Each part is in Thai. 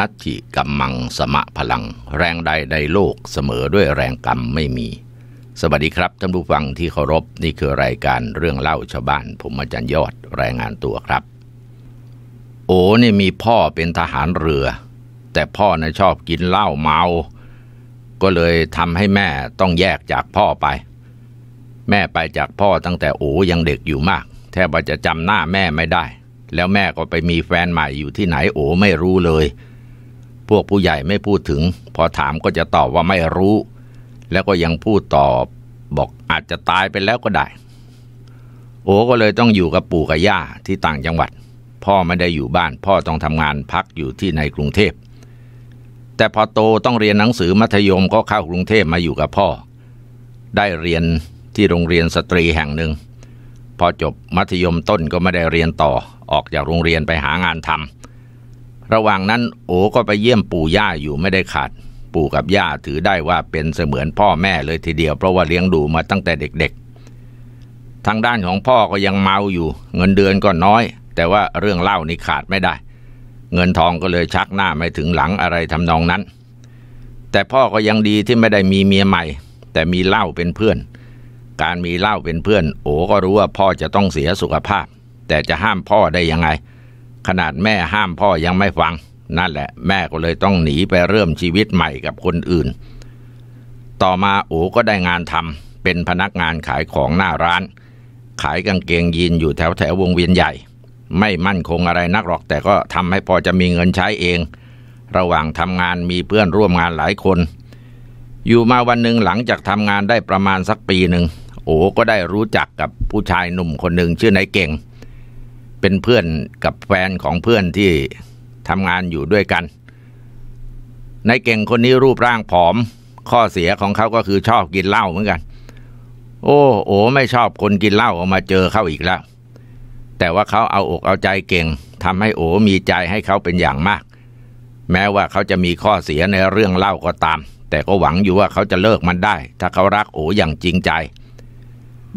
นัตถิกัมมังสมะพลัง แรงใดใดโลกเสมอด้วยแรงกรรมไม่มี สวัสดีครับท่านผู้ฟังที่เคารพนี่คือรายการเรื่องเล่าชาวบ้านผมอาจารย์ยอดรายงานตัวครับ โอ้เนี่ยมีพ่อเป็นทหารเรือ แต่พ่อนะชอบกินเหล้าเมา ก็เลยทำให้แม่ต้องแยกจากพ่อไป แม่ไปจากพ่อตั้งแต่โอ้ยังเด็กอยู่มาก แทบจะจำหน้าแม่ไม่ได้ แล้วแม่ก็ไปมีแฟนใหม่อยู่ที่ไหนโอ้ไม่รู้เลยพวกผู้ใหญ่ไม่พูดถึงพอถามก็จะตอบว่าไม่รู้ แล้วก็ยังพูดตอบ บอกอาจจะตายไปแล้วก็ได้ โอ้ก็เลยต้องอยู่กับปู่กับย่าที่ต่างจังหวัด พ่อไม่ได้อยู่บ้านพ่อต้องทำงานพักอยู่ที่ในกรุงเทพ แต่พอโตต้องเรียนหนังสือมัธยมก็เข้ากรุงเทพมาอยู่กับพ่อ ได้เรียนที่โรงเรียนสตรีแห่งหนึ่ง พอจบมัธยมต้นก็ไม่ได้เรียนต่อออกจากโรงเรียนไปหางานทำระหว่างนั้นโอก็ไปเยี่ยมปู่ย่าอยู่ไม่ได้ขาด ปู่กับย่าถือได้ว่าเป็นเสมือนพ่อแม่เลยทีเดียวเพราะว่าเลี้ยงดูมาตั้งแต่เด็ก ๆ ทางด้านของพ่อก็ยังเมาอยู่ เงินเดือนก็น้อย แต่ว่าเรื่องเล่านี่ขาดไม่ได้ เงินทองก็เลยชักหน้าไม่ถึงหลังอะไรทำนองนั้น แต่พ่อก็ยังดีที่ไม่ได้มีเมียใหม่ แต่มีเล่าเป็นเพื่อน การมีเล่าเป็นเพื่อน โอก็รู้ว่าพ่อจะต้องเสียสุขภาพ แต่จะห้ามพ่อได้ยังไงขนาดแม่ห้ามพ่อยังไม่ฟัง นั่นแหละแม่ก็เลยต้องหนีไปเริ่มชีวิตใหม่กับคนอื่น ต่อมาโอก็ได้งานทำเป็นพนักงานขายของหน้าร้าน ขายกางเกงยีนอยู่แถวแถววงเวียนใหญ่ ไม่มั่นคงอะไรนักหรอกแต่ก็ทำให้พอจะมีเงินใช้เอง ระหว่างทำงานมีเพื่อนร่วมงานหลายคน อยู่มาวันหนึ่งหลังจากทำงานได้ประมาณสักปีหนึ่งโอก็ได้รู้จักกับผู้ชายหนุ่มคนหนึ่งชื่อนายเก่งเป็นเพื่อนกับแฟนของเพื่อนที่ทำงานอยู่ด้วยกัน ในเก่งคนนี้รูปร่างผอม ข้อเสียของเขาก็คือชอบกินเหล้าเหมือนกัน โอ้โอไม่ชอบคนกินเหล้าออกมาเจอเข้าอีกแล้ว แต่ว่าเขาเอาอกเอาใจเก่งทำให้โอมีใจให้เขาเป็นอย่างมาก แม้ว่าเขาจะมีข้อเสียในเรื่องเหล้าก็ตาม แต่ก็หวังอยู่ว่าเขาจะเลิกมันได้ ถ้าเขารักโออย่างจริงใจ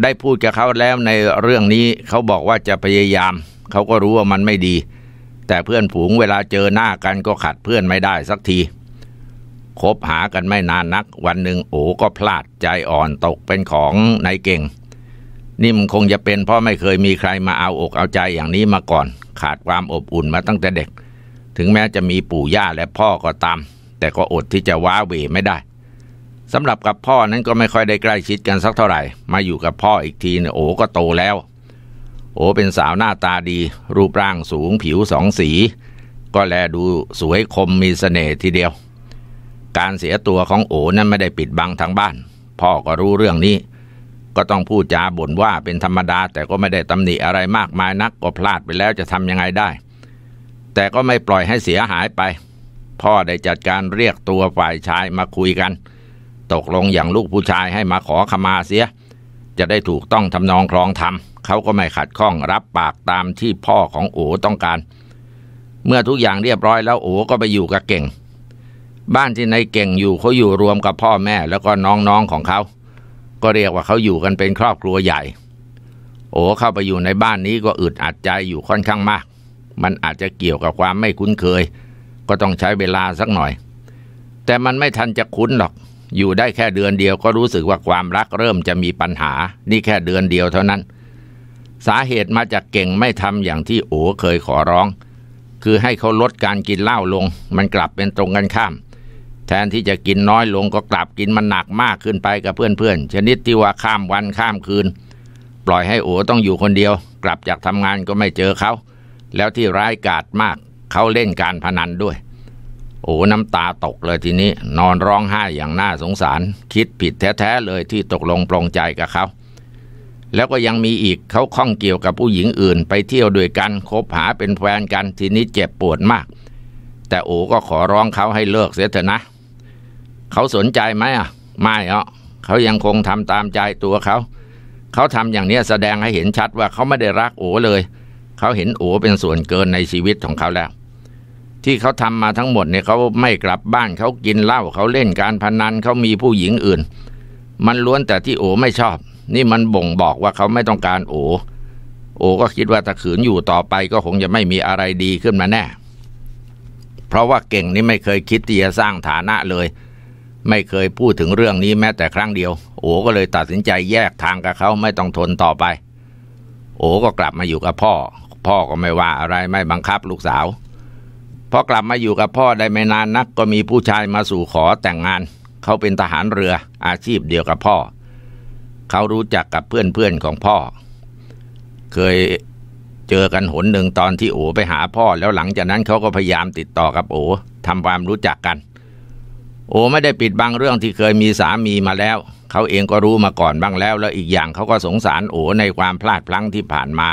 ได้พูดกับเขาแล้วในเรื่องนี้เขาบอกว่าจะพยายาม เขาก็รู้ว่ามันไม่ดี แต่เพื่อนผูงเวลาเจอหน้ากันก็ขัดเพื่อนไม่ได้สักทีคบหากันไม่นานนัก วันหนึ่งโอ๋ก็พลาดใจอ่อนตกเป็นของนายเก่งนี่มันคงจะเป็นเพราะไม่เคยมีใครมาเอาอกเอาใจอย่างนี้มาก่อน ขาดความอบอุ่นมาตั้งแต่เด็ก ถึงแม้จะมีปู่ย่าและพ่อก็ตาม แต่ก็อดที่จะว้าเหวไม่ได้สำหรับกับพ่อนั้นก็ไม่ค่อยได้ใกล้ชิดกันสักเท่าไหร่ มาอยู่กับพ่ออีกทีเนี่ยโอ้ก็โตแล้ว โอ้เป็นสาวหน้าตาดี รูปร่างสูงผิวสองสี ก็แลดูสวยคมมีสเสน่ห์ทีเดียว การเสียตัวของโอนั้นไม่ได้ปิดบังทางบ้าน พ่อก็รู้เรื่องนี้ ก็ต้องพูดจาบ่นว่าเป็นธรรมดาแต่ก็ไม่ได้ตำหนิอะไรมากมายนักก็พลาดไปแล้วจะทำยังไงได้ แต่ก็ไม่ปล่อยให้เสียหายไป พ่อได้จัดการเรียกตัวฝ่ายชายมาคุยกันตกลงอย่างลูกผู้ชายให้มาขอขมาเสีย จะได้ถูกต้องทำนองครองธรรมเขาก็ไม่ขัดข้องรับปากตามที่พ่อของโอต้องการ เมื่อทุกอย่างเรียบร้อยแล้วโอก็ไปอยู่กับเก่ง บ้านที่ในเก่งอยู่เขาอยู่รวมกับพ่อแม่แล้วก็น้องๆของเขาก็เรียกว่าเขาอยู่กันเป็นครอบครัวใหญ่ โอเข้าไปอยู่ในบ้านนี้ก็อึดอัดใจอยู่ค่อนข้างมาก มันอาจจะเกี่ยวกับความไม่คุ้นเคย ก็ต้องใช้เวลาสักหน่อย แต่มันไม่ทันจะคุ้นหรอกอยู่ได้แค่เดือนเดียวก็รู้สึกว่าความรักเริ่มจะมีปัญหา นี่แค่เดือนเดียวเท่านั้น สาเหตุมาจากเก่งไม่ทำอย่างที่โอเคยขอร้อง คือให้เขาลดการกินเหล้าลง มันกลับเป็นตรงกันข้าม แทนที่จะกินน้อยลงก็กลับกินมันหนักมากขึ้นไปกับเพื่อนๆ ชนิดที่ว่าข้ามวันข้ามคืน ปล่อยให้โอต้องอยู่คนเดียว กลับจากทำงานก็ไม่เจอเขา แล้วที่ร้ายกาจมาก เขาเล่นการพนันด้วยโอ้ น้ำตาตกเลยทีนี้ นอนร้องไห้อย่างน่าสงสาร คิดผิดแท้ๆเลยที่ตกลงปลงใจกับเขาแล้วก็ยังมีอีกเขาข้องเกี่ยวกับผู้หญิงอื่น ไปเที่ยวด้วยกัน คบหาเป็นแฟนกันทีนี้เจ็บปวดมาก แต่โอ้ก็ขอร้องเขาให้เลิกเสียเถอะนะเขาสนใจไหมอ่ะ ไม่อ่ะเขายังคงทำตามใจตัวเขาเขาทำอย่างนี้แสดงให้เห็นชัดว่าเขาไม่ได้รักโอเลยเขาเห็นโอเป็นส่วนเกินในชีวิตของเขาแล้วที่ เขาทำมาทั้งหมดเนี่ยเขาไม่กลับบ้านเขากินเหล้าเขาเล่นการพนันเขามีผู้หญิงอื่น มันล้วนแต่ที่โอไม่ชอบ นี่มันบ่งบอกว่าเขาไม่ต้องการ โอโอ ก็คิดว่าถ้าขืนอยู่ต่อไป ก็คงจะไม่มีอะไรดีขึ้นมาแน่ เพราะว่าเก่งนี่ไม่เคยคิดที่จะสร้างฐานะเลย ไม่เคยพูดถึงเรื่องนี้แม้แต่ครั้งเดียว โอก็เลยตัดสินใจแยกทางกับเขาไม่ต้องทนต่อไป โอก็กลับมาอยู่กับพ่อ พ่อก็ไม่ว่าอะไรไม่บังคับลูกสาวพอกลับมาอยู่กับพ่อได้ไม่นานนักก็มีผู้ชายมาสู่ขอแต่งงาน เขาเป็นทหารเรืออาชีพเดียวกับพ่อ เขารู้จักกับเพื่อนๆของพ่อ เคยเจอกันหนหนึ่งตอนที่โอไปหาพ่อ แล้วหลังจากนั้นเขาก็พยายามติดต่อกับโอทำความรู้จักกัน โอไม่ได้ปิดบังเรื่องที่เคยมีสามีมาแล้ว เขาเองก็รู้มาก่อนบ้างแล้ว แล้วอีกอย่างเขาก็สงสารโอในความพลาดพลั้งที่ผ่านมา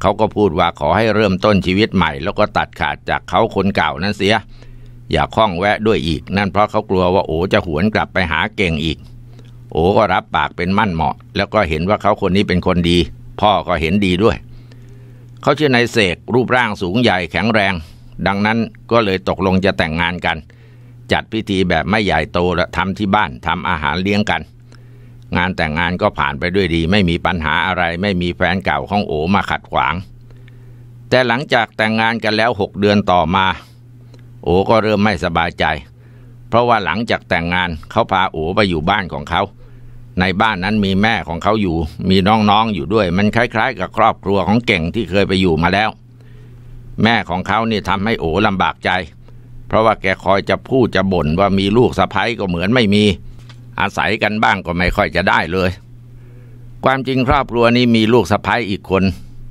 เขาก็พูดว่าขอให้เริ่มต้นชีวิตใหม่แล้วก็ตัดขาดจากเขาคนเก่านั้นเสีย อย่าคล้องแวะด้วยอีกนั่นเพราะเขากลัวว่าโอจะหวนกลับไปหาเก่งอีก โอก็รับปากเป็นมั่นเหมาะ แล้วก็เห็นว่าเขาคนนี้เป็นคนดี พ่อก็เห็นดีด้วย เขาชื่อนายเสกรูปร่างสูงใหญ่แข็งแรง ดังนั้นก็เลยตกลงจะแต่งงานกัน จัดพิธีแบบไม่ใหญ่โตและทำที่บ้านทำอาหารเลี้ยงกันงานแต่งงานก็ผ่านไปด้วยดี ไม่มีปัญหาอะไรไม่มีแฟนเก่าของโอมาขัดขวาง แต่หลังจากแต่งงานกันแล้วหกเดือนต่อมาโอก็เริ่มไม่สบายใจ เพราะว่าหลังจากแต่งงานเขาพาโอไปอยู่บ้านของเขา ในบ้านนั้นมีแม่ของเขาอยู่ มีน้องๆอยู่ด้วยมันคล้าย ๆ กับครอบครัวของเก่งที่เคยไปอยู่มาแล้ว แม่ของเขานี่ทำให้โอลำบากใจ เพราะว่าแกคอยจะพูดจะบ่นว่ามีลูกสะใภ้ก็เหมือนไม่มีอาศัยกันบ้างก็ไม่ค่อยจะได้เลย ความจริงครอบครัวนี้มีลูกสะพ้ยอีกคน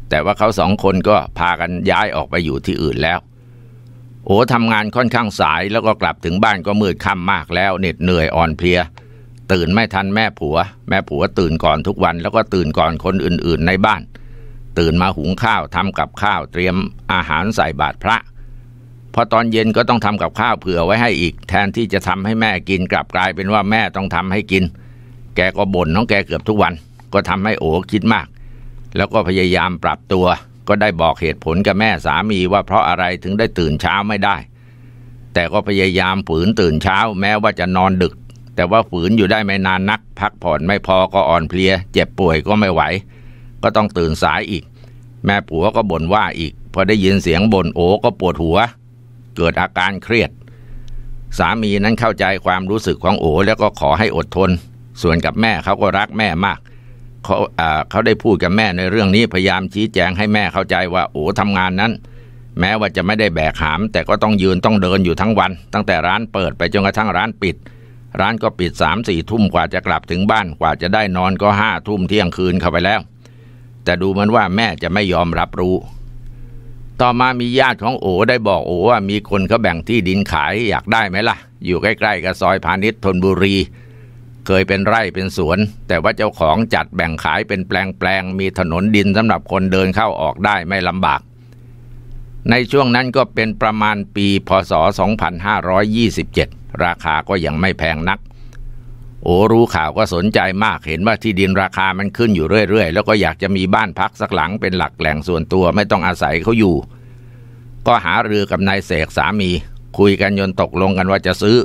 แต่ว่าเขาสองคนก็พากันย้ายออกไปอยู่ที่อื่นแล้วโอ้ทำงานค่อนข้างสายแล้วก็กลับถึงบ้านก็มืดค่ำมากแล้วเหน็ดเหนื่อยอ่อนเพลีย ตื่นไม่ทันแม่ผัว แม่ผัวตื่นก่อนทุกวัน แล้วก็ตื่นก่อนคนอื่นๆ ในบ้าน ตื่นมาหุงข้าวทำกับข้าวเตรียมอาหารใส่บาตรพระพอตอนเย็นก็ต้องทำกับข้าวเผื่อไว้ให้อีก แทนที่จะทำให้แม่กินกลับกลายเป็นว่าแม่ต้องทำให้กิน แกก็บ่นน้องแกเกือบทุกวัน ก็ทำให้โอ๋คิดมาก แล้วก็พยายามปรับตัว ก็ได้บอกเหตุผลกับแม่สามีว่าเพราะอะไรถึงได้ตื่นเช้าไม่ได้ แต่ก็พยายามฝืนตื่นเช้า แม้ว่าจะนอนดึก แต่ว่าฝืนอยู่ได้ไม่นานนัก พักผ่อนไม่พอก็อ่อนเพลียเจ็บป่วยก็ไม่ไหว ก็ต้องตื่นสายอีก แม่ผัวก็บ่นว่าอีกพอได้ยินเสียงบ่นโอ๋ก็ปวดหัวเกิดอาการเครียด สามีนั้นเข้าใจความรู้สึกของโอแล้วก็ขอให้อดทน ส่วนกับแม่เขาก็รักแม่มากเขาเขาได้พูดกับแม่ในเรื่องนี้พยายามชี้แจงให้แม่เข้าใจว่าโอทำงานนั้น แม้ว่าจะไม่ได้แบกหาม แต่ก็ต้องยืนต้องเดินอยู่ทั้งวัน ตั้งแต่ร้านเปิดไปจนกระทั่งร้านปิด ร้านก็ปิดสามสี่ทุ่มกว่าจะกลับถึงบ้านกว่าจะได้นอนก็ห้าทุ่มเที่ยงคืนเข้าไปแล้วแต่ดูเหมือนว่าแม่จะไม่ยอมรับรู้ต่อมามีญาติของโอได้บอกโอว่า มีคนเขาแบ่งที่ดินขายอยากได้ไหมล่ะ อยู่ใกล้ๆกับซอยพาณิชย์ธนบุรี เคยเป็นไร่เป็นสวน แต่ว่าเจ้าของจัดแบ่งขายเป็นแปลงๆ มีถนนดินสำหรับคนเดินเข้าออกได้ไม่ลำบาก ในช่วงนั้นก็เป็นประมาณปีพศ 2527 ราคาก็ยังไม่แพงนัก โอรู้ข่าวก็สนใจมากเห็นว่าที่ดินราคามันขึ้นอยู่เรื่อยๆแล้วก็อยากจะมีบ้านพักสักหลังเป็นหลักแหล่งส่วนตัวไม่ต้องอาศัยเขาอยู่ก็หารือกับนายเสกสามีคุยกันยนตกลงกันว่าจะซื้อ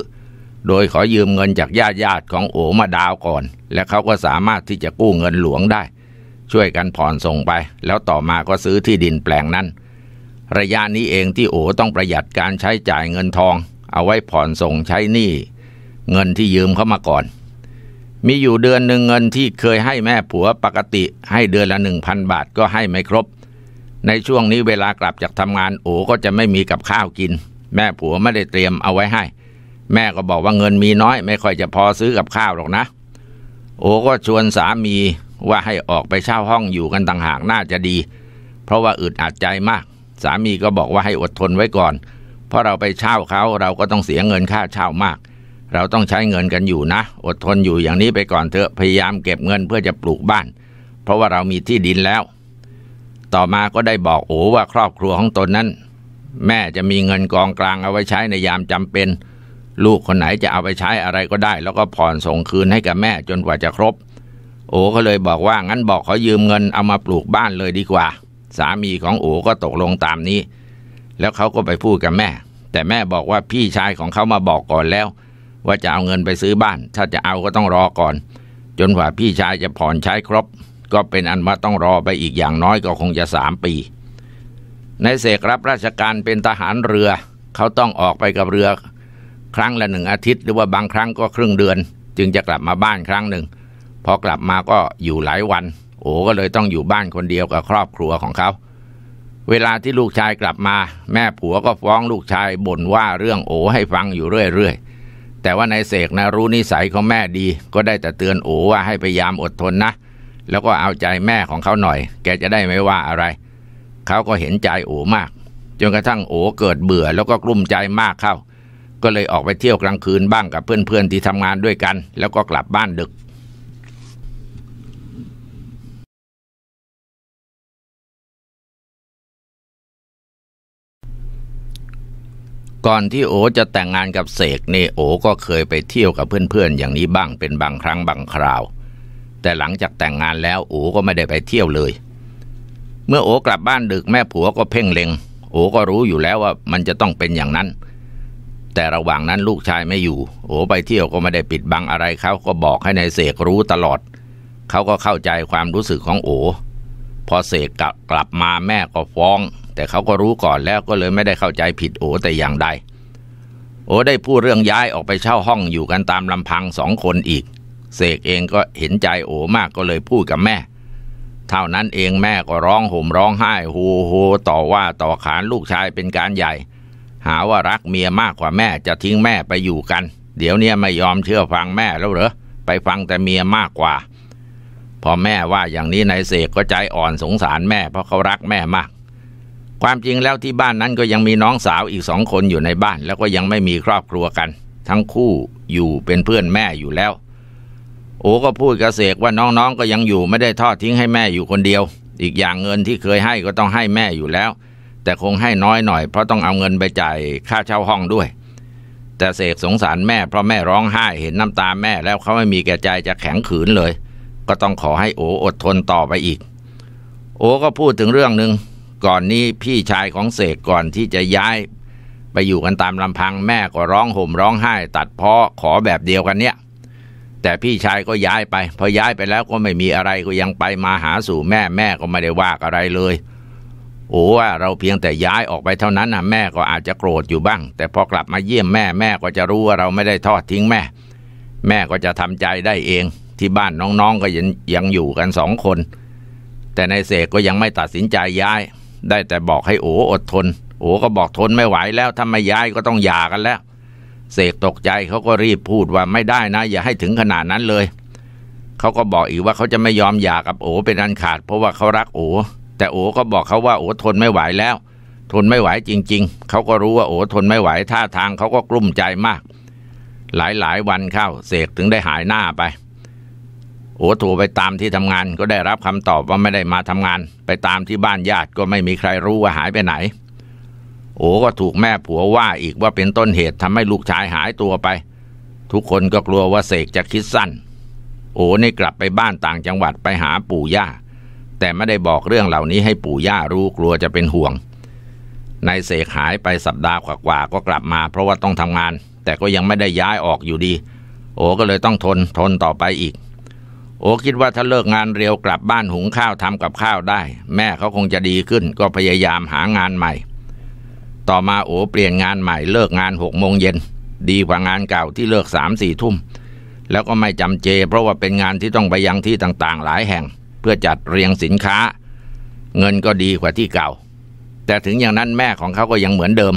โดยขอยืมเงินจากญาติญาติของโอมาดาวก่อน และเขาก็สามารถที่จะกู้เงินหลวงได้ ช่วยกันผ่อนส่งไป แล้วต่อมาก็ซื้อที่ดินแปลงนั้น ระยะนี้เองที่โอต้องประหยัดการใช้จ่ายเงินทอง เอาไว้ผ่อนส่งใช้หนี้เงินที่ยืมเขามาก่อน มีอยู่เดือนหนึ่งเงินที่เคยให้แม่ผัวปกติ ให้เดือนละหนึ่งพันบาทก็ให้ไม่ครบในช่วงนี้เวลากลับจากทำงาน โอก็จะไม่มีกับข้าวกิน แม่ผัวไม่ได้เตรียมเอาไว้ให้ แม่ก็บอกว่าเงินมีน้อย ไม่ค่อยจะพอซื้อกับข้าวหรอกนะ โอก็ชวนสามีว่าให้ออกไปเช่าห้องอยู่กันต่างหากน่าจะดี เพราะว่าอึดอัดใจมาก สามีก็บอกว่าให้อดทนไว้ก่อน เพราะเราไปเช่าเขาเราก็ต้องเสียเงินค่าเช่ามาก เราต้องใช้เงินกันอยู่นะ อดทนอยู่อย่างนี้ไปก่อนเถอะพยายามเก็บเงินเพื่อจะปลูกบ้าน เพราะว่าเรามีที่ดินแล้วต่อมาก็ได้บอกโอว่าครอบครัวของตนนั้น แม่จะมีเงินกองกลางเอาไว้ใช้ในยามจำเป็น ลูกคนไหนจะเอาไปใช้อะไรก็ได้ แล้วก็ผ่อนส่งคืนให้กับแม่จนกว่าจะครบโอก็เลยบอกว่างั้นบอกขอยืมเงินเอามาปลูกบ้านเลยดีกว่า สามีของโอก็ตกลงตามนี้ แล้วเขาก็ไปพูดกับแม่ แต่แม่บอกว่าพี่ชายของเขามาบอกก่อนแล้ว ว่าจะเอาเงินไปซื้อบ้าน ถ้าจะเอาก็ต้องรอก่อน จนกว่าพี่ชายจะผ่อนใช้ครบก็เป็นอันว่าต้องรอไปอีกอย่างน้อยก็คงจะสามปี ในเสกรับราชการเป็นทหารเรือ เขาต้องออกไปกับเรือ ครั้งละหนึ่งอาทิตย์หรือว่าบางครั้งก็ครึ่งเดือน จึงจะกลับมาบ้านครั้งหนึ่งพอกลับมาก็อยู่หลายวัน โอ้ก็เลยต้องอยู่บ้านคนเดียวกับครอบครัวของเขา เวลาที่ลูกชายกลับมา แม่ผัวก็ฟ้องลูกชายบ่นว่าเรื่องโอให้ฟังอยู่เรื่อยๆแต่ว่านายเสกนะรู้นิสัยของแม่ดี ก็ได้แต่เตือนโอว่าให้พยายามอดทนนะเแล้วก็เอาใจแม่ของเขาหน่อยแกจะได้ไม่ว่าอะไร เขาก็เห็นใจโอมาก จนกระทั่งโอเกิดเบื่อแล้วก็กลุ้มใจมากเข้า ก็เลยออกไปเที่ยวกลางคืนบ้างกับเพื่อนๆที่ทำงานด้วยกัน แล้วก็กลับบ้านดึก ก่อนที่โอจะแต่งงานกับเสกนี่โอก็เคยไปเที่ยวกับเพื่อนๆอย่างนี้บ้างเป็นบางครั้งบางคราวแต่หลังจากแต่งงานแล้วโอก็ไม่ได้ไปเที่ยวเลย เมื่อโอกลับบ้านดึกแม่ผัวก็เพ่งเล็ง โอก็รู้อยู่แล้วว่ามันจะต้องเป็นอย่างนั้น แต่ระหว่างนั้นลูกชายไม่อยู่ โอไปเที่ยวก็ไม่ได้ปิดบังอะไร เขาก็บอกให้ในายเสกรู้ตลอด เขาก็เข้าใจความรู้สึกของโอพอเสกกลับมาแม่ก็ฟ้อง แต่เขาก็รู้ก่อนแล้วก็เลยไม่ได้เข้าใจผิดโอแต่อย่างใดโอได้พูดเรื่องย้ายออกไปเช่าห้องอยู่กันตามลำพังสองคนอีกเสกเองก็เห็นใจโอมากก็เลยพูดกับแม่ เท่านั้นเองแม่ก็ร้องห่มร้องไห้โฮโฮต่อว่าต่อขานลูกชายเป็นการใหญ่ หาว่ารักเมียมากกว่าแม่จะทิ้งแม่ไปอยู่กัน เดี๋ยวเนี้ยไม่ยอมเชื่อฟังแม่แล้วเหรอไปฟังแต่เมียมากกว่า พอแม่ว่าอย่างนี้นายเสกก็ใจอ่อนสงสารแม่เพราะเขารักแม่มาก ความจริงแล้วที่บ้านนั้นก็ยังมีน้องสาวอีกสองคนอยู่ในบ้าน แล้วก็ยังไม่มีครอบครัวกัน ทั้งคู่อยู่เป็นเพื่อนแม่อยู่แล้วโอก็พูดกระเสกว่าน้องๆก็ยังอยู่ไม่ได้ทอดทิ้งให้แม่อยู่คนเดียว อีกอย่างเงินที่เคยให้ก็ต้องให้แม่อยู่แล้ว แต่คงให้น้อยหน่อย เพราะต้องเอาเงินไปจ่ายค่าเช่าห้องด้วย แต่เสกสงสารแม่เพราะแม่ร้องไห้เห็นน้ำตาแม่แล้วเขาไม่มีแก่ใจจะแข็งขืนเลย ก็ต้องขอให้โออดทนต่อไปอีก โอก็พูดถึงเรื่องหนึ่งก่อนนี้พี่ชายของเสกก่อนที่จะย้าย ไปอยู่กันตามลำพังแม่ก็ร้องห่มร้องไห้ ตัดเพาะขอแบบเดียวกันเนี่ยแต่พี่ชายก็ย้ายไปพอย้ายไปแล้วก็ไม่มีอะไรก็ยังไปมาหาสู่แม่แม่ก็ไม่ได้ว่าอะไรเลยโอ้ว่าเราเพียงแต่ย้ายออกไปเท่านั้นนะแม่ก็อาจจะโกรธอยู่บ้าง แต่พอกลับมาเยี่ยมแม่แม่ก็จะรู้ว่า เราไม่ได้ทอดทิ้งแม่ แม่ก็จะทำใจได้เอง ที่บ้านน้องๆ ก็ยังยังอยู่กันสองคน แต่ในเสกก็ยังไม่ตัดสินใจย้ายได้แต่บอกให้โอ้อดทนโอ้ก็บอกทนไม่ไหวแล้วถ้าไม่ย้ายก็ต้องหย่ากันแล้วเสกตกใจเขาก็รีบพูดว่าไม่ได้นะ อย่าให้ถึงขนาดนั้นเลย เขาก็บอกอีกว่าเขาจะไม่ยอมหย่ากับโอเป็นอันขาดเพราะว่าเขารักโอแต่โอก็บอกเขาว่าโอทนไม่ไหวแล้ว ทนไม่ไหวจริงๆเขาก็รู้ว่าโอทนไม่ไหวท่าทางเขาก็กลุ้มใจมาก หลายยวันเข้าเสกถึงได้หายหน้าไป โอถูไปตามที่ทำงานก็ได้รับคำตอบว่าไม่ได้มาทำงาน ไปตามที่บ้านญาติก็ไม่มีใครรู้ว่าหายไปไหนโอก็ถูกแม่ผัวว่าอีกว่าเป็นต้นเหตุทำให้ลูกชายหายตัวไป ทุกคนก็กลัวว่าเสกจะคิดสั้น โอนี่กลับไปบ้านต่างจังหวัดไปหาปู่ย่าแต่ไม่ได้บอกเรื่องเหล่านี้ให้ปู่ย่ารู้กลัวจะเป็นห่วงนายเสกหายไปสัปดาห์กว่าๆก็กลับมา เพราะว่าต้องทำงาน แต่ก็ยังไม่ได้ย้ายออกอยู่ดี โอก็เลยต้องทนทนต่อไปอีก โอคิดว่าถ้าเลิกงานเร็วกลับบ้านหุงข้าวทำกับข้าวได้ แม่เขาคงจะดีขึ้น ก็พยายามหางานใหม่ต่อมาโอเปลี่ยนงานใหม่เลิกงานหกโมงเย็นดีกว่างานเก่าที่เลิกสามสี่ทุ่มแล้วก็ไม่จำเจ เพราะว่าเป็นงานที่ต้องไปยังที่ต่างๆ หลายแห่ง เพื่อจัดเรียงสินค้า เงินก็ดีกว่าที่เก่า แต่ถึงอย่างนั้นแม่ของเขาก็ยังเหมือนเดิม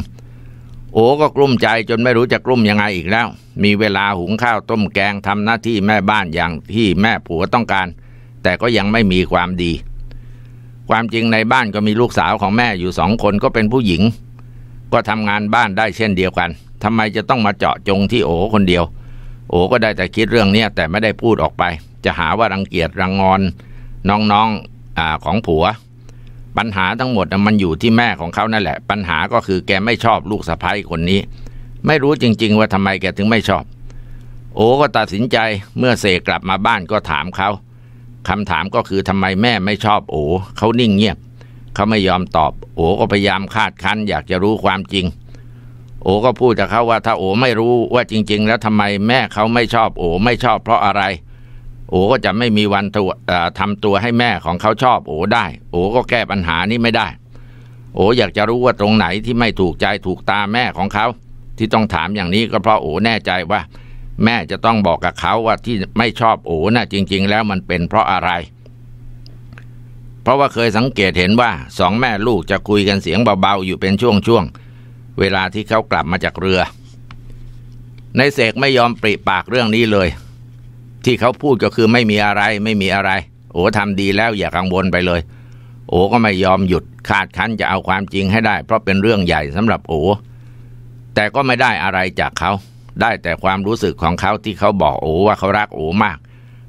โอก็กลุ้มใจจนไม่รู้จะกลุ้มยังไงอีกแล้ว มีเวลาหุงข้าวต้มแกงทำหน้าที่แม่บ้านอย่างที่แม่ผัวต้องการ แต่ก็ยังไม่มีความดี ความจริงในบ้านก็มีลูกสาวของแม่อยู่สองคนก็เป็นผู้หญิงก็ทำงานบ้านได้เช่นเดียวกัน ทำไมจะต้องมาเจาะจงที่โอคนเดียว โอก็ได้แต่คิดเรื่องนี้แต่ไม่ได้พูดออกไป จะหาว่ารังเกียจรังงอนน้องๆอของผัว ปัญหาทั้งหมดมันอยู่ที่แม่ของเขานั่นแหละ ปัญหาก็คือแกไม่ชอบลูกสะใภ้คนนี้ ไม่รู้จริง ๆ ว่าทำไมแกถึงไม่ชอบ โอก็ตัดสินใจเมื่อเสกกลับมาบ้านก็ถามเขาคำถามก็คือทำไมแม่ไม่ชอบโอเขานิ่งเงียบเขาไม่ยอมตอบ โอก็พยายามคาดคั้น อยากจะรู้ความจริง โอก็พูดกับเขาว่า ถ้าโอไม่รู้ว่าจริง ๆ แล้วทำไมแม่เขาไม่ชอบโอไม่ชอบเพราะอะไร โอก็จะไม่มีวันตัวทำตัวให้แม่ของเขาชอบโอได้ โอก็แก้ปัญหานี้ไม่ได้โออยากจะรู้ว่าตรงไหนที่ไม่ถูกใจถูกตาแม่ของเขา ที่ต้องถามอย่างนี้ก็เพราะโอแน่ใจว่า แม่จะต้องบอกกับเขาว่าที่ไม่ชอบโอนะ่ะจริง ๆ แล้วมันเป็นเพราะอะไรเพราะว่าเคยสังเกตเห็นว่าสองแม่ลูกจะคุยกันเสียงเบาๆอยู่เป็นช่วงๆเวลาที่เขากลับมาจากเรือ ในเสกไม่ยอมปริปากเรื่องนี้เลย ที่เขาพูดก็คือไม่มีอะไรไม่มีอะไรโอ้ทำดีแล้วอย่ากังวลไปเลยโอ้ก็ไม่ยอมหยุดคาดคั้นจะเอาความจริงให้ได้ เพราะเป็นเรื่องใหญ่สำหรับโอ้แต่ก็ไม่ได้อะไรจากเขาได้แต่ความรู้สึกของเขาที่เขาบอกโอ้ว่าเขารักโอ้มาก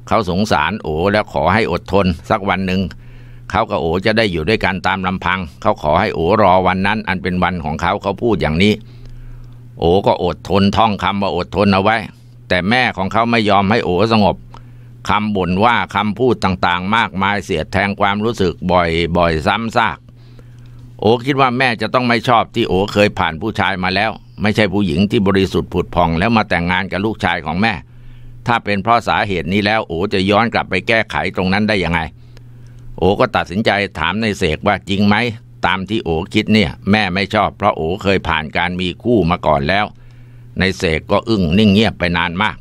เขาสงสารโอ้แล้วขอให้อดทน สักวันหนึ่งเขากับโอจะได้อยู่ด้วยกันตามลำพัง เขาขอให้โอรอวันนั้นอันเป็นวันของเขาเขาพูดอย่างนี้ โอก็อดทนท่องคำว่าอดทนเอาไว้ แต่แม่ของเขาไม่ยอมให้โอสงบ คำบ่นว่าคำพูดต่าง ๆ มากมายเสียดแทงความรู้สึกบ่อยบ่อยซ้ำซากโอคิดว่าแม่จะต้องไม่ชอบที่โอเคยผ่านผู้ชายมาแล้ว ไม่ใช่ผู้หญิงที่บริสุทธิ์ผุดพองแล้วมาแต่งงานกับลูกชายของแม่ ถ้าเป็นเพราะสาเหตุนี้แล้วโอจะย้อนกลับไปแก้ไขตรงนั้นได้ยังไงโอก็ตัดสินใจถามในเสกว่าจริงไหมตามที่โอคิดเนี่ย แม่ไม่ชอบเพราะโอเคยผ่านการมีคู่มาก่อนแล้ว ในเสกก็อึ้งนิ่งเงียบไปนานมาก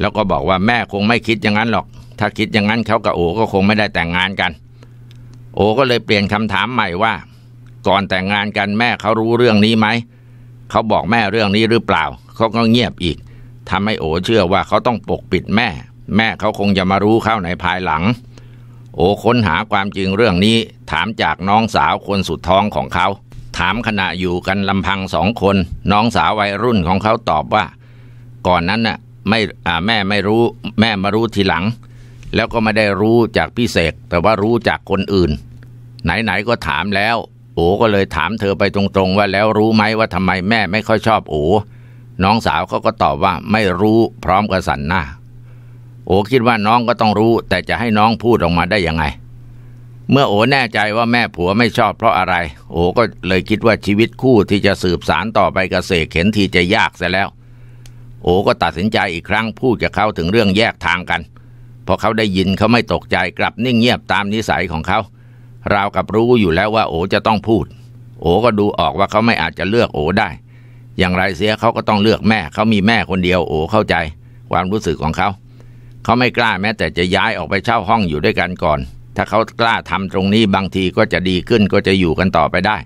แล้วก็บอกว่าแม่คงไม่คิดอย่างนั้นหรอก ถ้าคิดอย่างนั้นเขากับโอก็คงไม่ได้แต่งงานกัน โอก็เลยเปลี่ยนคำถามใหม่ว่า ก่อนแต่งงานกันแม่เขารู้เรื่องนี้ไหมเขาบอกแม่เรื่องนี้หรือเปล่าเขาก็เงียบอีกทำให้โอเชื่อว่าเขาต้องปกปิดแม่ แม่เขาคงจะมารู้เข้าในภายหลังโอ้ค้นหาความจริงเรื่องนี้ ถามจากน้องสาวคนสุดท้องของเขา ถามขณะอยู่กันลำพังสองคน น้องสาววัยรุ่นของเขาตอบว่าก่อนนั้นน่ะไม่แม่ไม่รู้แม่มารู้ทีหลัง แล้วก็ไม่ได้รู้จากพี่เสกแต่ว่ารู้จากคนอื่น ไหนๆก็ถามแล้ว โอ้ก็เลยถามเธอไปตรงๆว่าแล้วรู้ไหมว่าทำไมแม่ไม่ค่อยชอบโอ้น้องสาวเขาก็ตอบว่าไม่รู้พร้อมกับสันหน้าโอคิดว่าน้องก็ต้องรู้ แต่จะให้น้องพูดออกมาได้ยังไง เมื่อโอแน่ใจว่าแม่ผัวไม่ชอบเพราะอะไร โอก็เลยคิดว่าชีวิตคู่ที่จะสืบสารต่อไปกเกษตรเข็นทีจะยากซะแล้ว โอก็ตัดสินใจอีกครั้งพูดกับเขาถึงเรื่องแยกทางกัน พอเขาได้ยินเขาไม่ตกใจกลับนิ่งเงียบตามนิสัยของเขา ราวกับรู้อยู่แล้วว่าโอจะต้องพูดโอก็ดูออกว่าเขาไม่อาจจะเลือกโอได้ อย่างไรเสียเขาก็ต้องเลือกแม่เขามีแม่คนเดียวโอเข้าใจความรู้สึกของเขาเขาไม่กล้าแม้ แต่จะย้ายออกไปเช่าห้องอยู่ด้วยกันก่อน ถ้าเขากล้าทำตรงนี้บางทีก็จะดีขึ้นก็จะอยู่กันต่อไปได้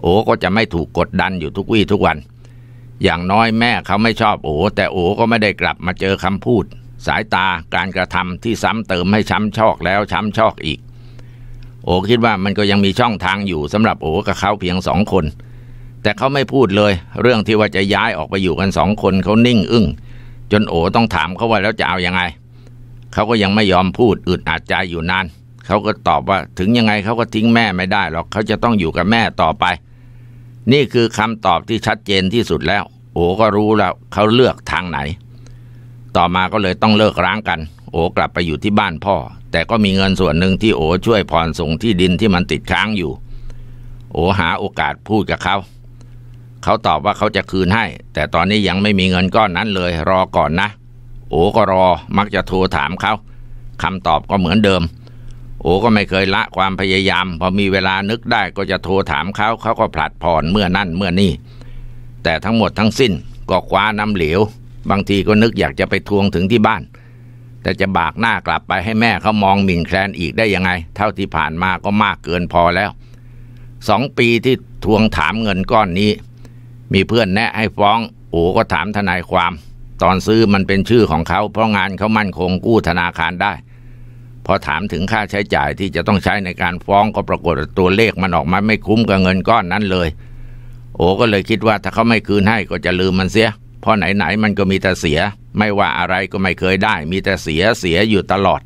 โอ้ก็จะไม่ถูกกดดันอยู่ทุกวี่ทุกวัน อย่างน้อยแม่เขาไม่ชอบโอ้แต่โอ้ก็ไม่ได้กลับมาเจอคำพูด สายตาการกระทำที่ซ้ำเติมให้ช้ำชอกแล้วช้ำชอกอีก โอ้คิดว่ามันก็ยังมีช่องทางอยู่สำหรับโอ้กับเขาเพียงสองคน แต่เขาไม่พูดเลย เรื่องที่ว่าจะย้ายออกไปอยู่กันสองคนเขานิ่งอึง้งจนโอต้องถามเขาว่าแล้วจะเอาอยัางไงเขาก็ยังไม่ยอมพูดอึดอัดใจอยู่นาน เขาก็ตอบว่าถึงยังไงเขาก็ทิ้งแม่ไม่ได้หรอกเขาจะต้องอยู่กับแม่ต่อไป นี่คือคำตอบที่ชัดเจนที่สุดแล้ว โอก็รู้แล้วเขาเลือกทางไหน ต่อมาก็เลยต้องเลิกร้างกัน โอกลับไปอยู่ที่บ้านพ่อ แต่ก็มีเงินส่วนหนึ่งที่โอช่วยผ่อนส่งที่ดินที่มันติดค้างอยู่ โอหาโอกาสพูดกับเขาเขาตอบว่าเขาจะคืนให้ แต่ตอนนี้ยังไม่มีเงินก้อนนั้นเลย รอก่อนนะโอก็รอมักจะโทรถามเขาคำตอบก็เหมือนเดิม โอก็ไม่เคยละความพยายามพอมีเวลานึกได้ก็จะโทรถามเขาเขาก็ผลัดผ่อนเมื่อนั่นเมื่อนี่แต่ทั้งหมดทั้งสิ้นก็คว้าน้ำเหลวบางทีก็นึกอยากจะไปทวงถึงที่บ้าน แต่จะบากหน้ากลับไปให้แม่เขามองหมิ่นแคลนอีกได้ยังไง เท่าที่ผ่านมาก็มากเกินพอแล้วสองปีที่ทวงถามเงินก้อนนี้ มีเพื่อนแนะให้ฟ้องโอก็ถามทนายความตอนซื้อมันเป็นชื่อของเขาเพราะงานเขามั่นคงกู้ธนาคารได้ พอถามถึงค่าใช้จ่ายที่จะต้องใช้ในการฟ้องก็ปรากฏตัวเลขมันออกมาไม่คุ้มกับเงินก้อนนั้นเลย โอก็เลยคิดว่าถ้าเขาไม่คืนให้ก็จะลืมมันเสียเพราะไหนๆมันก็มีแต่เสีย ไม่ว่าอะไรก็ไม่เคยได้มีแต่เสียเสียอยู่ตลอด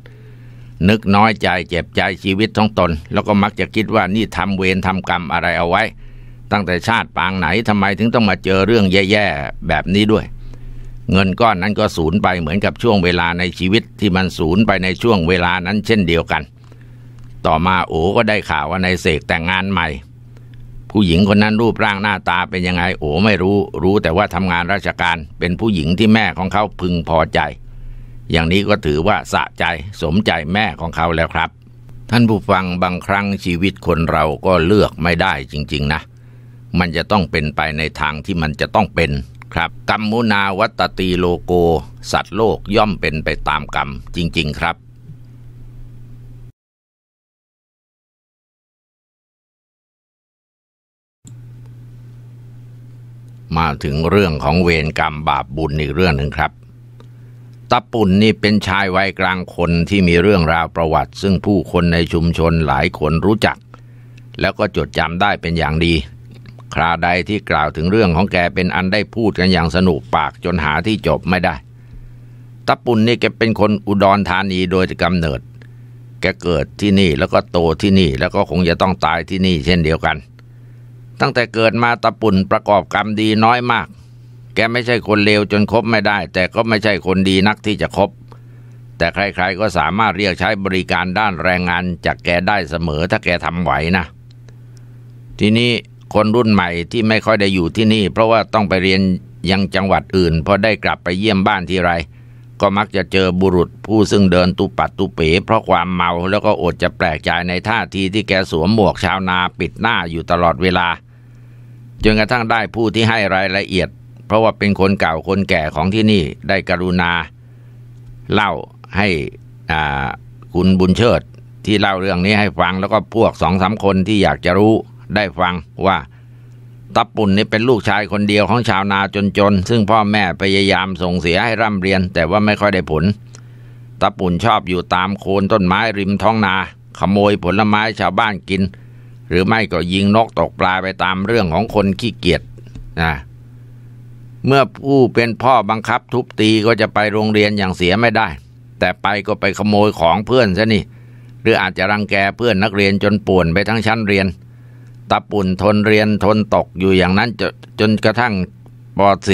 นึกน้อยใจเจ็บใจชีวิตท้องตน แล้วก็มักจะคิดว่านี่ทำเวรทำกรรมอะไรเอาไว้ ตั้งแต่ชาติปางไหนทำไมถึงต้องมาเจอเรื่องแย่ๆแบบนี้ด้วยเงินก้อนนั้นก็สูญไปเหมือนกับช่วงเวลาในชีวิตที่มันสูญไปในช่วงเวลานั้นเช่นเดียวกัน ต่อมาโอก็ได้ข่าวว่านายเสกแต่งงานใหม่ ผู้หญิงคนนั้นรูปร่างหน้าตาเป็นยังไงโอไม่รู้ รู้แต่ว่าทำงานราชการ เป็นผู้หญิงที่แม่ของเขาพึงพอใจ อย่างนี้ก็ถือว่าสะใจสมใจแม่ของเขาแล้วครับ ท่านผู้ฟังบางครั้งชีวิตคนเราก็เลือกไม่ได้จริง ๆนะ มันจะต้องเป็นไปในทางที่มันจะต้องเป็นครับกรรมมุนาวัตตีโลโกสัตว์โลกย่อมเป็นไปตามกรรมจริงๆครับ มาถึงเรื่องของเวรกรรมบาปบุญอีกเรื่องหนึ่งครับ ตะปุ่นนี่เป็นชายวัยกลางคนที่มีเรื่องราวประวัติ ซึ่งผู้คนในชุมชนหลายคนรู้จักแล้วก็จดจำได้เป็นอย่างดีคราวใดที่กล่าวถึงเรื่องของแกเป็นอันได้พูดกันอย่างสนุกปากจนหาที่จบไม่ได้ ตะปุ่นนี่แกเป็นคนอุดรธานีโดยกำเนิด แกเกิดที่นี่แล้วก็โตที่นี่ แล้วก็คงจะต้องตายที่นี่เช่นเดียวกัน ตั้งแต่เกิดมาตะปุ่นประกอบกรรมดีน้อยมาก แกไม่ใช่คนเลวจนคบไม่ได้ แต่ก็ไม่ใช่คนดีนักที่จะคบ แต่ใครๆก็สามารถเรียกใช้บริการด้านแรงงานจากแกได้เสมอ ถ้าแกทำไหวนะ ทีนี้คนรุ่นใหม่ที่ไม่ค่อยได้อยู่ที่นี่เพราะว่าต้องไปเรียนยังจังหวัดอื่น พอได้กลับไปเยี่ยมบ้านทีไร ก็มักจะเจอบุรุษผู้ซึ่งเดินตุปัดตุเป๋เพราะความเมาแล้วก็อดจะแปลกใจในท่าทีที่แกสวมหมวกชาวนาปิดหน้าอยู่ตลอดเวลาจนกระทั่งได้ผู้ที่ให้รายละเอียด เพราะว่าเป็นคนเก่าคนแก่ของที่นี่ได้กรุณา เล่าให้คุณบุญเชิด ที่เล่าเรื่องนี้ให้ฟังแล้วก็พวกสองสาคนที่อยากจะรู้ได้ฟังว่า ตับปุ่นนี่เป็นลูกชายคนเดียวของชาวนาจนๆ ซึ่งพ่อแม่พยายามส่งเสียให้ร่ำเรียน แต่ว่าไม่ค่อยได้ผลตับปุ่นชอบอยู่ตามโคนต้นไม้ริมท้องนา ขโมยผลไม้ชาวบ้านกิน หรือไม่ก็ยิงนกตกปลาไปตามเรื่องของคนขี้เกียจนะเมื่อผู้เป็นพ่อบังคับทุบตีก็จะไปโรงเรียนอย่างเสียไม่ได้ แต่ไปก็ไปขโมยของเพื่อนซะนี่ หรืออาจจะรังแกเพื่อนนักเรียนจนป่วนไปทั้งชั้นเรียนตะปุ่นทนเรียนทนตกอยู่อย่างนั้นจจนกระทั่งป .4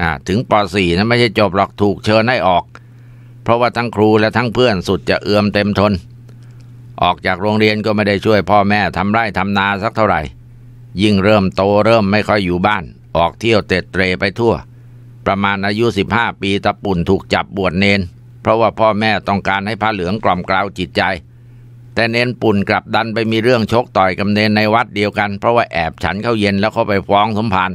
อ่าถึงป .4 นะไม่ใช่จบหรอกถูกเชิญให้ออก เพราะว่าทั้งครูและทั้งเพื่อนสุดจะเอื้อมเต็มทน ออกจากโรงเรียนก็ไม่ได้ช่วยพ่อแม่ทำไร่ทำนาสักเท่าไหร่ยิ่งเริ่มโตเริ่มไม่ค่อยอยู่บ้าน ออกเที่ยวเตะเตรไปทั่ว ประมาณอายุ 15 ปีตะปุ่นถูกจับบวชเนน เพราะว่าพ่อแม่ต้องการให้พระเหลืองกล่อมกล่าวจิตใจแต่เนนปุ่นกลับดันไปมีเรื่องชกต่อยกับเนนในวัดเดียวกัน เพราะว่าแอบฉันเข้าเย็นแล้วเขาไปฟ้องสมภาร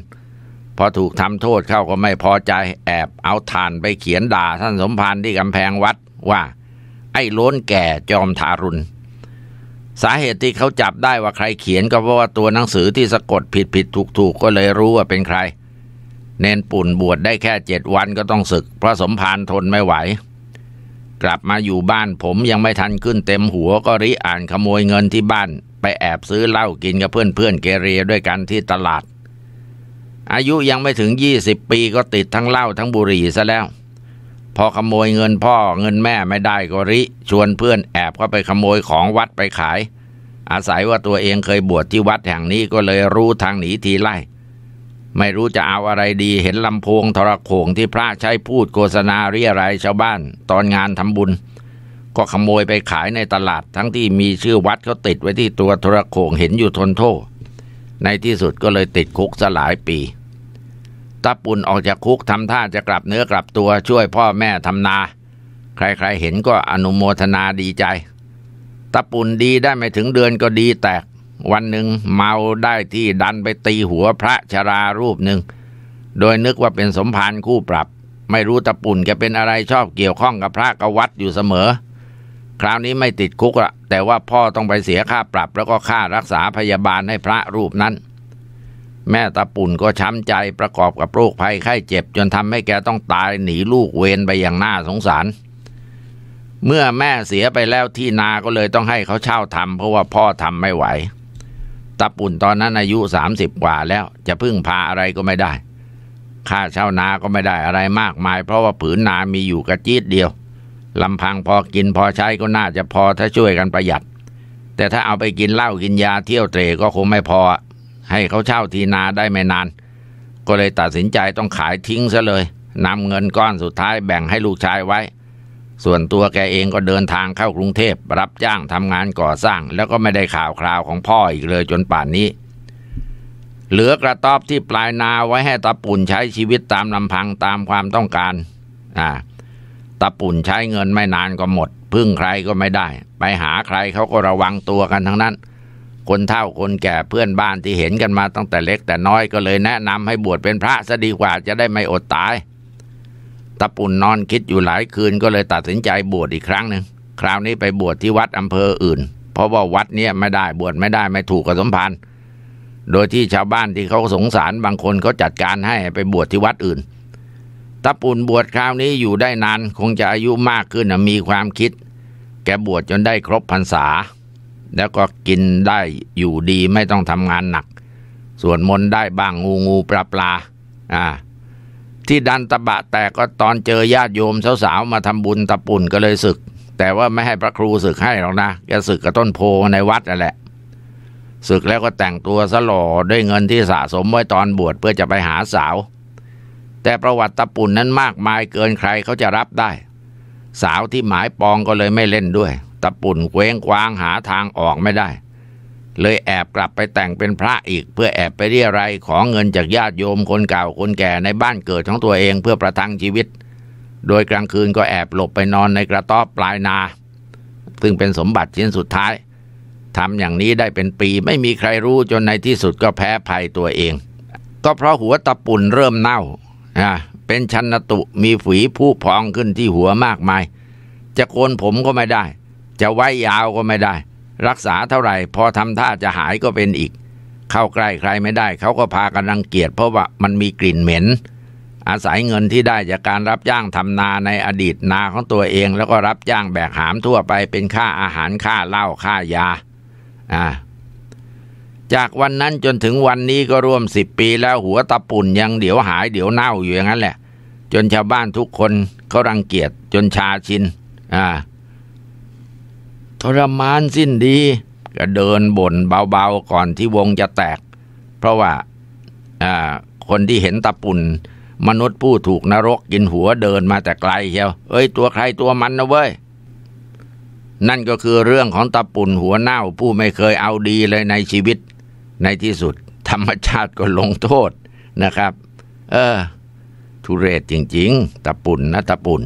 พอถูกทำโทษเข้าก็ไม่พอใจ แอบเอา่านไปเขียนด่าท่านสมภารที่กำแพงวัดว่า ไอ้ล้นแก่จอมทารุณ สาเหตุที่เขาจับได้ว่าใครเขียนก็เพราะว่าตัวหนังสือที่สะกดผิดผิดถูกถูกก็เลยรู้ว่าเป็นใครเนนปุ่นบวชได้แค่เจ็ดวันก็ต้องศึกเพราะสมภารทนไม่ไหวกลับมาอยู่บ้านผมยังไม่ทันขึ้นเต็มหัวก็ริอ่านขโมยเงินที่บ้านไปแอบซื้อเหล้ากินกับเพื่อนเพื่อนเกเรด้วยกันที่ตลาด อายุยังไม่ถึงยี่สิบปีก็ติดทั้งเหล้าทั้งบุหรี่ซะแล้ว พอขโมยเงินพ่อเงินแม่ไม่ได้ก็ริ ชวนเพื่อนแอบก็ไปขโมยของวัดไปขาย อาศัยว่าตัวเองเคยบวชที่วัดแห่งนี้ก็เลยรู้ทางหนีทีไล่ไม่รู้จะเอาอะไรดีเห็นลำโพงทรโขงที่พระใช้พูดโฆษณาเรียรายชาวบ้านตอนงานทำบุญ ก็ขโมยไปขายในตลาด ทั้งที่มีชื่อวัดเขาติดไว้ที่ตัวทรโขงเห็นอยู่ทนโทษในที่สุดก็เลยติดคุกสลายปีตาปุ่นออกจากคุกทำท่าจะกลับเนื้อกลับตัวช่วยพ่อแม่ทำนา ใครๆ เห็นก็อนุโมทนาดีใจตาปุ่นดีได้ไม่ถึงเดือนก็ดีแตกวันหนึ่งเมาได้ที่ดันไปตีหัวพระชรารูปหนึ่ง โดยนึกว่าเป็นสมภารคู่ปรับ ไม่รู้ตะปุ่นแกเป็นอะไรชอบเกี่ยวข้องกับพระกวัดอยู่เสมอ คราวนี้ไม่ติดคุกละ แต่ว่าพ่อต้องไปเสียค่าปรับแล้วก็ค่ารักษาพยาบาลให้พระรูปนั้น แม่ตะปุ่นก็ช้ำใจประกอบกับโรคภัยไข้เจ็บจนทำให้แกต้องตายหนีลูกเวรไปอย่างน่าสงสาร เมื่อแม่เสียไปแล้วที่นาก็เลยต้องให้เขาเช่าทำเพราะว่าพ่อทำไม่ไหวตาปุ่นตอนนั้นอายุสามสิบกว่าแล้วจะพึ่งพาอะไรก็ไม่ได้ ค่าเช่านาก็ไม่ได้อะไรมากมายเพราะว่าผืนนามีอยู่กระจีดเดียวลำพังพอกินพอใช้ก็น่าจะพอถ้าช่วยกันประหยัด แต่ถ้าเอาไปกินเหล้ากินยาเที่ยวเตะก็คงไม่พอ ให้เขาเช่าทีนาได้ไม่นาน ก็เลยตัดสินใจต้องขายทิ้งซะเลยนำเงินก้อนสุดท้ายแบ่งให้ลูกชายไว้ส่วนตัวแกเองก็เดินทางเข้ากรุงเทพ รับจ้างทำงานก่อสร้างแล้วก็ไม่ได้ข่าวคราวของพ่ออีกเลยจนป่านนี้ เหลือกระต๊อบที่ปลายนาไว้ให้ตาปุ่นใช้ชีวิตตามลำพังตามความต้องการอ่าตาปุ่นใช้เงินไม่นานก็หมด พึ่งใครก็ไม่ได้ ไปหาใครเขาก็ระวังตัวกันทั้งนั้น คนเฒ่าคนแก่เพื่อนบ้านที่เห็นกันมาตั้งแต่เล็ก แต่น้อยก็เลยแนะนำให้บวชเป็นพระซะดีกว่าจะได้ไม่อดตายตะปุ่นนอนคิดอยู่หลายคืน ก็เลยตัดสินใจบวชอีกครั้งหนึ่งคราวนี้ไปบวชที่วัดอำเภออื่น เพราะว่าวัดเนี้ยไม่ได้บวชไม่ได้ไม่ถูกกับสมภารโดยที่ชาวบ้านที่เขาสงสารบางคนเขาจัดการให้ไปบวชที่วัดอื่นตะปุ่นบวชคราวนี้อยู่ได้นานคงจะอายุมากขึ้นมีความคิดแกบวชจนได้ครบพรรษา แล้วก็กินได้อยู่ดีไม่ต้องทำงานหนัก ส่วนมนได้บ้างงูงูปลาปลาอ่าที่ดันตะบะแต่ก็ตอนเจอญาติโยมสาวๆมาทำบุญตะปุ่นก็เลยศึก แต่ว่าไม่ให้พระครูศึกให้หรอกนะจะศึกกับต้นโพในวัดนั่นแหละศึกแล้วก็แต่งตัวสลอด้วยเงินที่สะสมไว้ตอนบวชเพื่อจะไปหาสาว แต่ประวัติตะปุ่นนั้นมากมายเกินใครเขาจะรับได้ สาวที่หมายปองก็เลยไม่เล่นด้วย ตะปุ่นเคว้งคว้างหาทางออกไม่ได้เลยแอบกลับไปแต่งเป็นพระอีก เพื่อแอบไปเรียรายของเงินจากญาติโยมคนเก่าคนแก่ในบ้านเกิดของตัวเองเพื่อประทังชีวิต โดยกลางคืนก็แอบหลบไปนอนในกระต๊อบปลายนา ซึ่งเป็นสมบัติชิ้นสุดท้ายทำอย่างนี้ได้เป็นปีไม่มีใครรู้จนในที่สุดก็แพ้ภัยตัวเอง ก็เพราะหัวตะปุ่นเริ่มเน่านะเป็นชันตุมีฝีผู้พองขึ้นที่หัวมากมาย จะโกนผมก็ไม่ได้ จะไว้ยาวก็ไม่ได้รักษาเท่าไหร่พอทำท่าจะหายก็เป็นอีก เข้าใกล้ใครไม่ได้ เขาก็พากันรังเกียจเพราะว่ามันมีกลิ่นเหม็น อาศัยเงินที่ได้จากการรับจ้างทำนาในอดีตนาของตัวเอง แล้วก็รับจ้างแบกหามทั่วไปเป็นค่าอาหารค่าเหล้าค่ายาอ่า จากวันนั้นจนถึงวันนี้ก็ร่วมสิบปีแล้วหัวตะปุ่นยังเดี๋ยวหายเดี๋ยวเน่าอยู่อย่างนั้นแหละ จนชาวบ้านทุกคนเขารังเกียจจนชาชินอ่าทรมานสิ้นดีก็เดินบ่นเบาๆก่อนที่วงจะแตก เพราะว่าคนที่เห็นตะปุ่น มนุษย์ผู้ถูกนรกกินหัวเดินมาแต่ไกลเชียวเอ้ย ตัวใครตัวมันนะเว้ย นั่นก็คือเรื่องของตะปุ่นหัวเน่าผู้ไม่เคยเอาดีเลยในชีวิต ในที่สุด ธรรมชาติก็ลงโทษนะครับ เออ ทุเรศจริงๆตะปุ่นนะตะปุ่น